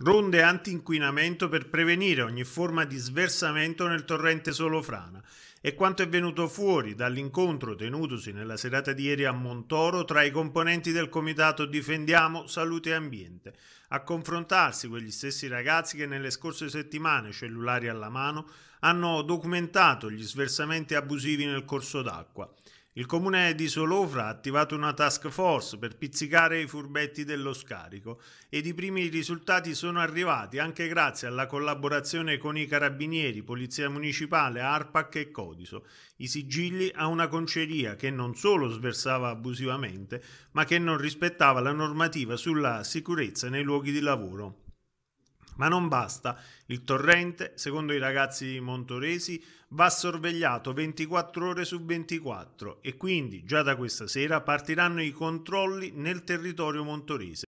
Ronde anti-inquinamento per prevenire ogni forma di sversamento nel torrente Solofrana. È quanto è venuto fuori dall'incontro tenutosi nella serata di ieri a Montoro tra i componenti del comitato Difendiamo Salute e Ambiente. A confrontarsi quegli stessi ragazzi che nelle scorse settimane, cellulari alla mano, hanno documentato gli sversamenti abusivi nel corso d'acqua. Il comune di Solofra ha attivato una task force per pizzicare i furbetti dello scarico ed i primi risultati sono arrivati anche grazie alla collaborazione con i carabinieri, polizia municipale, ARPAC e Codiso, i sigilli a una conceria che non solo sversava abusivamente, ma che non rispettava la normativa sulla sicurezza nei luoghi di lavoro. Ma non basta, il torrente, secondo i ragazzi di Montoresi, va sorvegliato 24 ore su 24 e quindi già da questa sera partiranno i controlli nel territorio montorese.